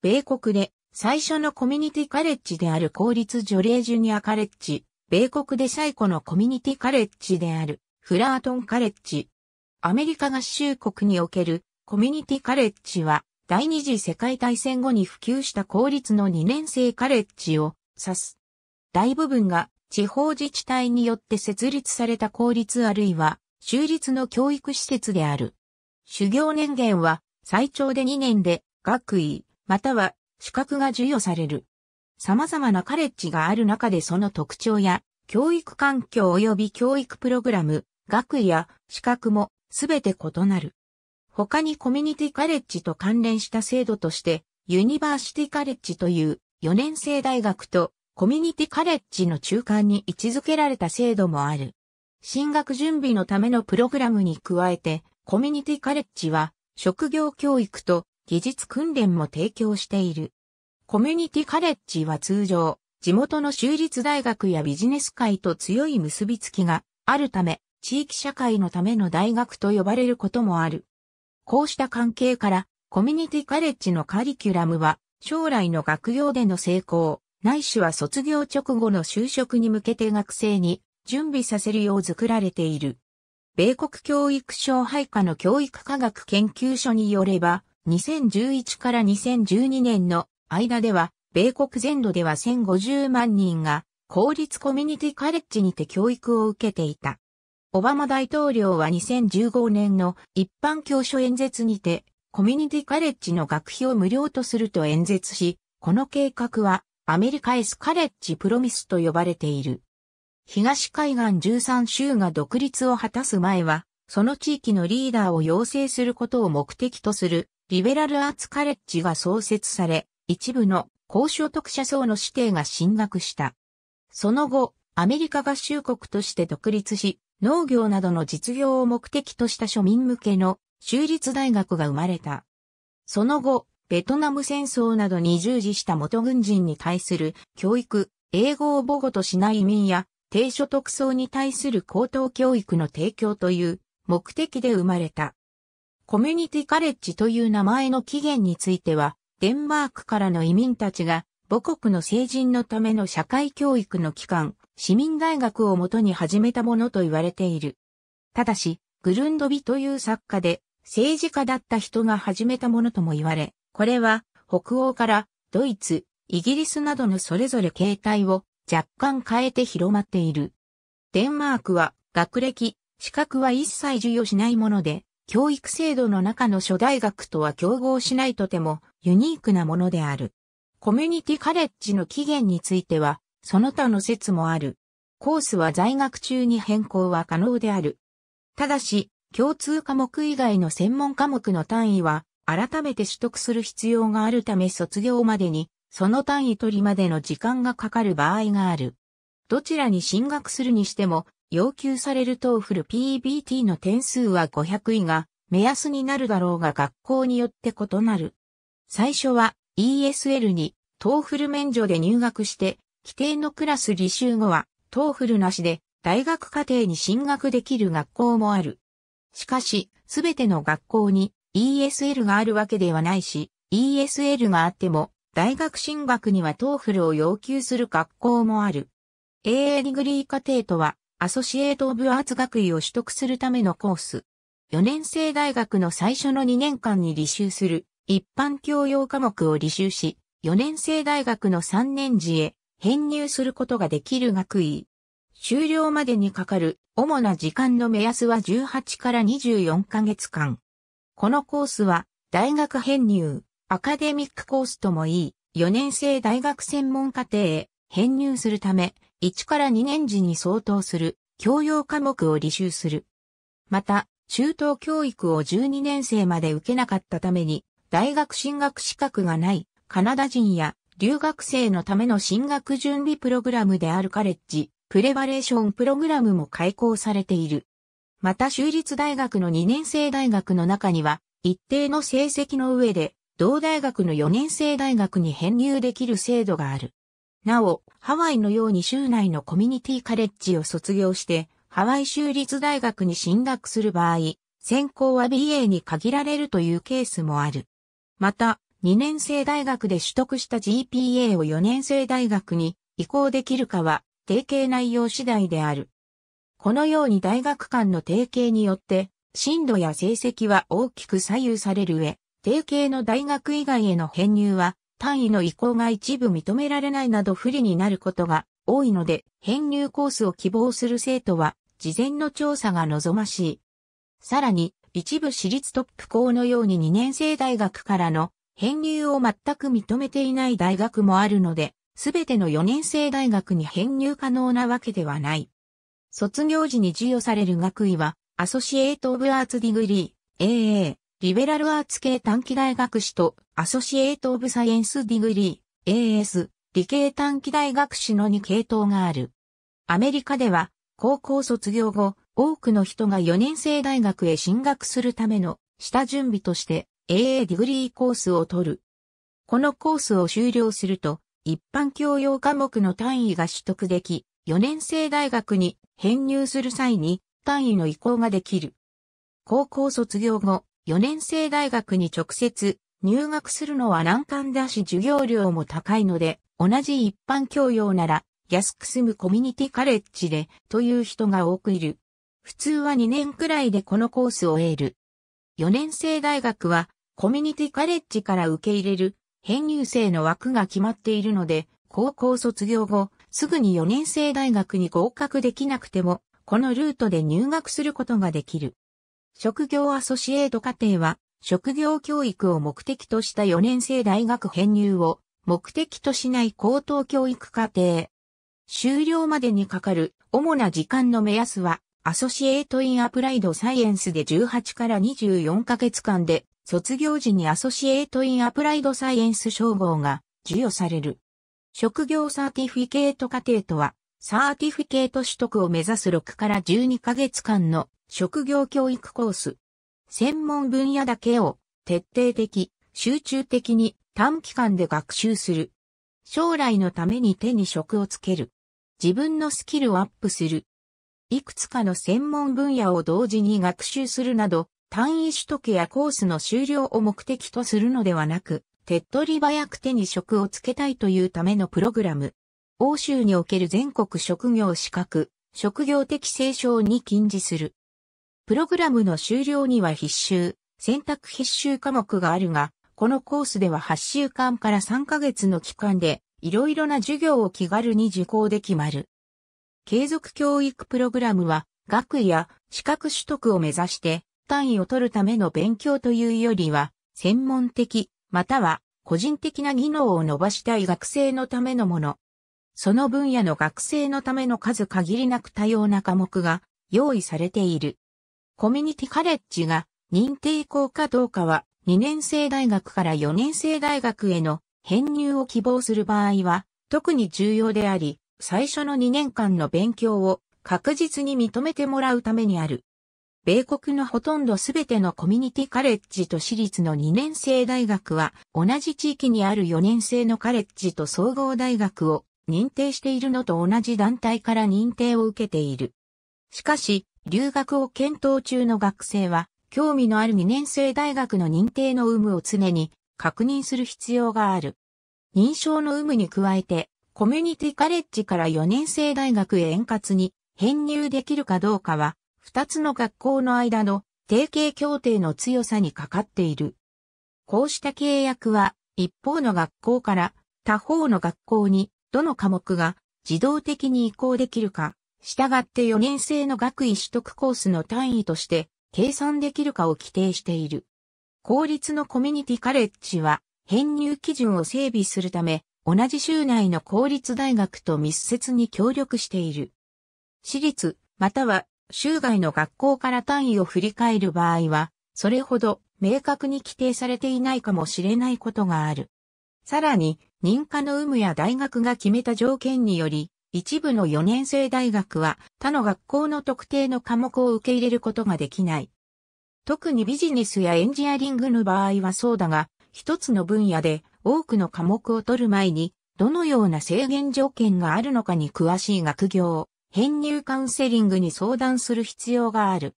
米国で最初のコミュニティカレッジである公立レージュニアカレッジ、米国で最古のコミュニティカレッジであるフラートンカレッジ。アメリカ合衆国におけるコミュニティカレッジは第二次世界大戦後に普及した公立の2年生カレッジを指す。大部分が地方自治体によって設立された公立あるいは州立の教育施設である。修行年限は最長で2年で学位、または資格が授与される。様々なカレッジがある中でその特徴や、教育環境及び教育プログラム、学位や資格もすべて異なる。他にコミュニティカレッジと関連した制度として、ユニバーシティカレッジという4年生大学とコミュニティカレッジの中間に位置づけられた制度もある。進学準備のためのプログラムに加えて、コミュニティカレッジは職業教育と技術訓練も提供している。コミュニティカレッジは通常、地元の州立大学やビジネス界と強い結びつきがあるため、地域社会のための大学と呼ばれることもある。こうした関係から、コミュニティカレッジのカリキュラムは、将来の学業での成功、ないしは卒業直後の就職に向けて学生に準備させるよう作られている。米国教育省配下の教育科学研究所によれば、2011から2012年の間では、米国全土では1050万人が公立コミュニティカレッジにて教育を受けていた。オバマ大統領は2015年の一般教書演説にて、コミュニティカレッジの学費を無料とすると演説し、この計画はアメリカエスカレッジプロミスと呼ばれている。東海岸13州が独立を果たす前は、その地域のリーダーを養成することを目的とするリベラルアーツカレッジが創設され、一部の高所得者層の指定が進学した。その後、アメリカ合衆国として独立し、農業などの実業を目的とした庶民向けの州立大学が生まれた。その後、ベトナム戦争などに従事した元軍人に対する教育、英語を母語としない移民や低所得層に対する高等教育の提供という目的で生まれた。コミュニティカレッジという名前の起源については、デンマークからの移民たちが母国の成人のための社会教育の機関、市民大学をもとに始めたものと言われている。ただし、グルンドビという作家で政治家だった人が始めたものとも言われ、これは北欧からドイツ、イギリスなどのそれぞれ形態を若干変えて広まっている。デンマークは学歴、資格は一切授与しないもので、教育制度の中の諸大学とは競合しないとてもユニークなものである。コミュニティカレッジの起源については、その他の説もある。コースは在学中に変更は可能である。ただし、共通科目以外の専門科目の単位は、改めて取得する必要があるため卒業までに、その単位取りまでの時間がかかる場合がある。どちらに進学するにしても、要求されるトーフル PBT の点数は500位が目安になるだろうが学校によって異なる。最初は ESL にトーフル免除で入学して、規定のクラス履修後はトーフルなしで大学課程に進学できる学校もある。しかし、すべての学校に ESL があるわけではないし、ESL があっても、大学進学にはトーフルを要求する学校もある。AA ディグリー課程とは、アソシエート・オブ・アーツ学位を取得するためのコース。4年生大学の最初の2年間に履修する一般教養科目を履修し、4年生大学の3年次へ編入することができる学位。終了までにかかる主な時間の目安は18から24ヶ月間。このコースは大学編入、アカデミックコースともいい4年生大学専門課程へ編入するため、1から2年時に相当する教養科目を履修する。また、中等教育を12年生まで受けなかったために、大学進学資格がないカナダ人や留学生のための進学準備プログラムであるカレッジ、プレバレーションプログラムも開講されている。また州立大学の2年生大学の中には、一定の成績の上で、同大学の4年生大学に編入できる制度がある。なお、ハワイのように州内のコミュニティカレッジを卒業して、ハワイ州立大学に進学する場合、専攻は BA に限られるというケースもある。また、2年生大学で取得した GPA を4年生大学に移行できるかは、提携内容次第である。このように大学間の提携によって、進度や成績は大きく左右される上、提携の大学以外への編入は単位の移行が一部認められないなど不利になることが多いので、編入コースを希望する生徒は、事前の調査が望ましい。さらに、一部私立トップ校のように2年生大学からの編入を全く認めていない大学もあるので、すべての4年生大学に編入可能なわけではない。卒業時に授与される学位は、アソシエイト・オブ・アーツ・ディグリー、AA、リベラルアーツ系短期大学士とアソシエイト・オブ・サイエンス・ディグリー、AS、理系短期大学士の2系統がある。アメリカでは、高校卒業後、多くの人が4年生大学へ進学するための下準備として AA ディグリーコースを取る。このコースを修了すると、一般教養科目の単位が取得でき、4年生大学に編入する際に単位の移行ができる。高校卒業後、4年生大学に直接入学するのは難関だし授業料も高いので、同じ一般教養なら安く済むコミュニティカレッジでという人が多くいる。普通は2年くらいでこのコースを得る。4年生大学はコミュニティカレッジから受け入れる編入生の枠が決まっているので、高校卒業後、すぐに4年生大学に合格できなくても、このルートで入学することができる。職業アソシエート課程は、職業教育を目的とした4年生大学編入を目的としない高等教育課程。終了までにかかる主な時間の目安は、アソシエート・イン・アプライド・サイエンスで18から24ヶ月間で、卒業時にアソシエート・イン・アプライド・サイエンス称号が授与される。職業サーティフィケート課程とは、サーティフィケート取得を目指す6から12ヶ月間の職業教育コース。専門分野だけを徹底的、集中的に短期間で学習する。将来のために手に職をつける。自分のスキルをアップする。いくつかの専門分野を同時に学習するなど、単位取得やコースの終了を目的とするのではなく、手っ取り早く手に職をつけたいというためのプログラム。欧州における全国職業資格、職業的聖書に禁じする。プログラムの終了には必修、選択必修科目があるが、このコースでは8週間から3ヶ月の期間で、いろいろな授業を気軽に受講で決まる。継続教育プログラムは、学位や資格取得を目指して、単位を取るための勉強というよりは、専門的、または個人的な技能を伸ばしたい学生のためのもの。その分野の学生のための数限りなく多様な科目が用意されている。コミュニティカレッジが認定校かどうかは2年生大学から4年生大学への編入を希望する場合は特に重要であり、最初の2年間の勉強を確実に認めてもらうためにある。米国のほとんどすべてのコミュニティカレッジと私立の2年生大学は同じ地域にある4年生のカレッジと総合大学を認定しているのと同じ団体から認定を受けている。しかし、留学を検討中の学生は、興味のある2年生大学の認定の有無を常に確認する必要がある。認証の有無に加えて、コミュニティカレッジから4年生大学へ円滑に編入できるかどうかは、2つの学校の間の提携協定の強さにかかっている。こうした契約は、一方の学校から他方の学校にどの科目が自動的に移行できるか、従って4年生の学位取得コースの単位として計算できるかを規定している。公立のコミュニティカレッジは編入基準を整備するため、同じ州内の公立大学と密接に協力している。私立、または州外の学校から単位を振り返る場合は、それほど明確に規定されていないかもしれないことがある。さらに、認可の有無や大学が決めた条件により、一部の4年生大学は他の学校の特定の科目を受け入れることができない。特にビジネスやエンジニアリングの場合はそうだが、一つの分野で多くの科目を取る前に、どのような制限条件があるのかに詳しい学業、編入カウンセリングに相談する必要がある。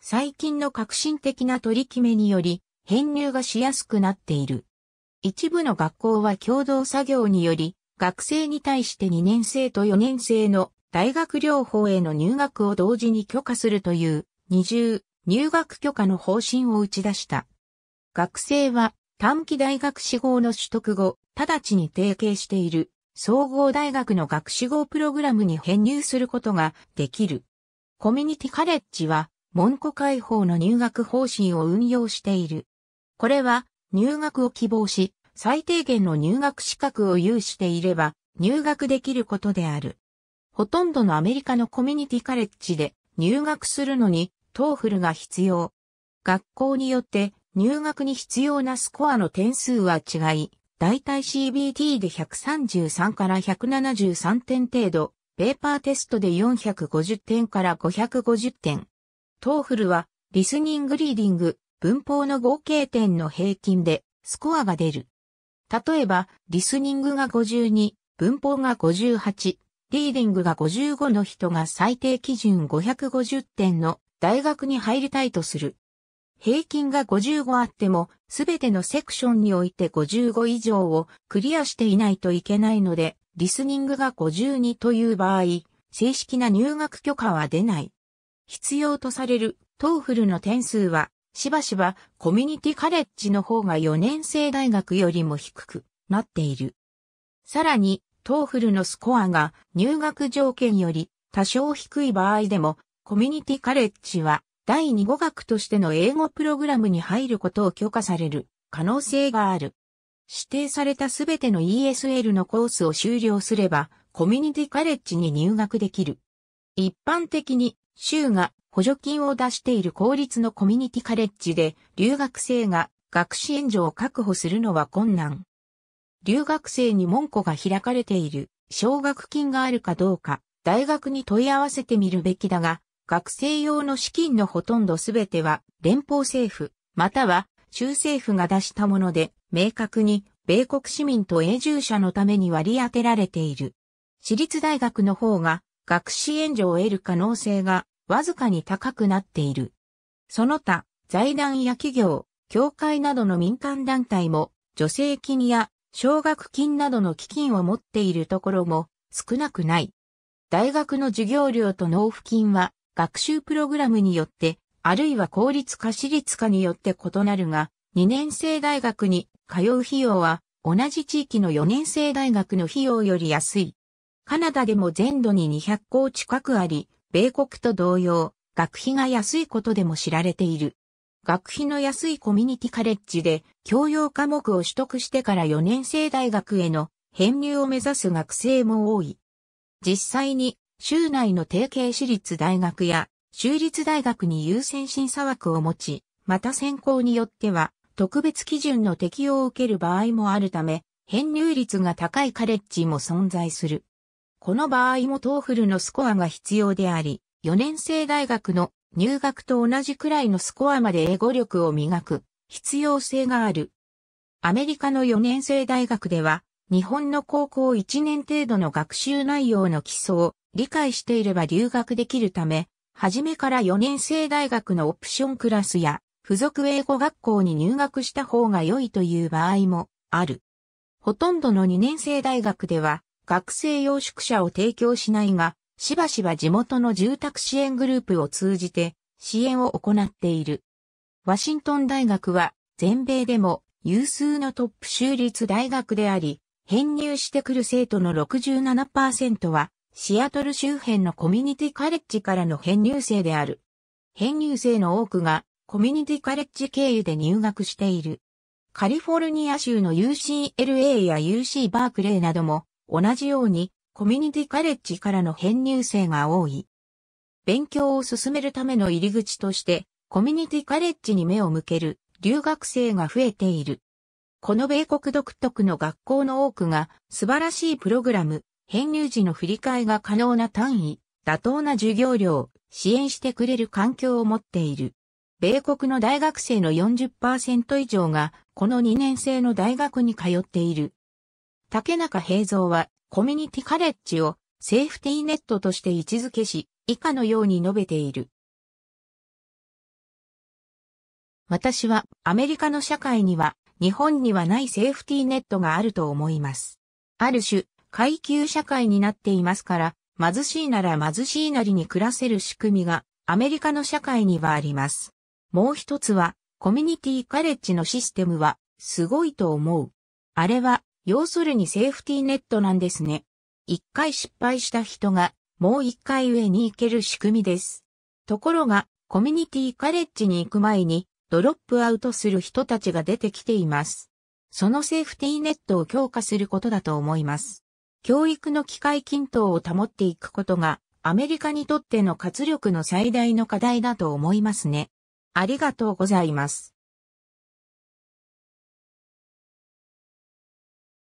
最近の革新的な取り決めにより、編入がしやすくなっている。一部の学校は共同作業により、学生に対して2年生と4年生の大学療法への入学を同時に許可するという二重入学許可の方針を打ち出した。学生は短期大学志望の取得後、直ちに提携している総合大学の学士号プログラムに編入することができる。コミュニティカレッジは文庫開放の入学方針を運用している。これは入学を希望し、最低限の入学資格を有していれば入学できることである。ほとんどのアメリカのコミュニティカレッジで入学するのにトーフルが必要。学校によって入学に必要なスコアの点数は違い、だいたい CBT で133から173点程度、ペーパーテストで450点から550点。トーフルはリスニングリーディング、文法の合計点の平均でスコアが出る。例えば、リスニングが52、文法が58、リーディングが55の人が最低基準550点の大学に入りたいとする。平均が55あっても、すべてのセクションにおいて55以上をクリアしていないといけないので、リスニングが52という場合、正式な入学許可は出ない。必要とされるトーフルの点数はしばしばコミュニティカレッジの方が4年生大学よりも低くなっている。さらに、トーフルのスコアが入学条件より多少低い場合でも、コミュニティカレッジは第2語学としての英語プログラムに入ることを許可される可能性がある。指定されたすべての ESL のコースを修了すれば、コミュニティカレッジに入学できる。一般的に、州が補助金を出している公立のコミュニティカレッジで留学生が学資援助を確保するのは困難。留学生に門戸が開かれている奨学金があるかどうか大学に問い合わせてみるべきだが、学生用の資金のほとんどすべては連邦政府または州政府が出したもので明確に米国市民と永住者のために割り当てられている。私立大学の方が学士援助を得る可能性がわずかに高くなっている。その他、財団や企業、協会などの民間団体も、助成金や奨学金などの基金を持っているところも少なくない。大学の授業料と納付金は学習プログラムによって、あるいは公立か私立かによって異なるが、2年生大学に通う費用は同じ地域の4年生大学の費用より安い。カナダでも全土に200校近くあり、米国と同様、学費が安いことでも知られている。学費の安いコミュニティカレッジで教養科目を取得してから4年生大学への編入を目指す学生も多い。実際に州内の提携私立大学や州立大学に優先審査枠を持ち、また選考によっては特別基準の適用を受ける場合もあるため、編入率が高いカレッジも存在する。この場合も TOEFL のスコアが必要であり、4年生大学の入学と同じくらいのスコアまで英語力を磨く必要性がある。アメリカの4年生大学では、日本の高校1年程度の学習内容の基礎を理解していれば留学できるため、初めから4年生大学のオプションクラスや付属英語学校に入学した方が良いという場合もある。ほとんどの2年生大学では学生用宿舎を提供しないが、しばしば地元の住宅支援グループを通じて支援を行っている。ワシントン大学は全米でも有数のトップ州立大学であり、編入してくる生徒の67%はシアトル周辺のコミュニティカレッジからの編入生である。編入生の多くがコミュニティカレッジ経由で入学している。カリフォルニア州の UCLA や UC バークレーなども同じようにコミュニティカレッジからの編入生が多い。勉強を進めるための入り口として、コミュニティカレッジに目を向ける留学生が増えている。この米国独特の学校の多くが素晴らしいプログラム、編入時の振り替えが可能な単位、妥当な授業料、支援してくれる環境を持っている。米国の大学生の40%以上がこの2年生の大学に通っている。竹中平蔵は、コミュニティカレッジをセーフティーネットとして位置づけし、以下のように述べている。私はアメリカの社会には日本にはないセーフティーネットがあると思います。ある種、階級社会になっていますから、貧しいなら貧しいなりに暮らせる仕組みがアメリカの社会にはあります。もう一つは、コミュニティカレッジのシステムはすごいと思う。あれは要するにセーフティーネットなんですね。一回失敗した人が、もう一回上に行ける仕組みです。ところが、コミュニティカレッジに行く前に、ドロップアウトする人たちが出てきています。そのセーフティーネットを強化することだと思います。教育の機会均等を保っていくことが、アメリカにとっての活力の最大の課題だと思いますね。ありがとうございます。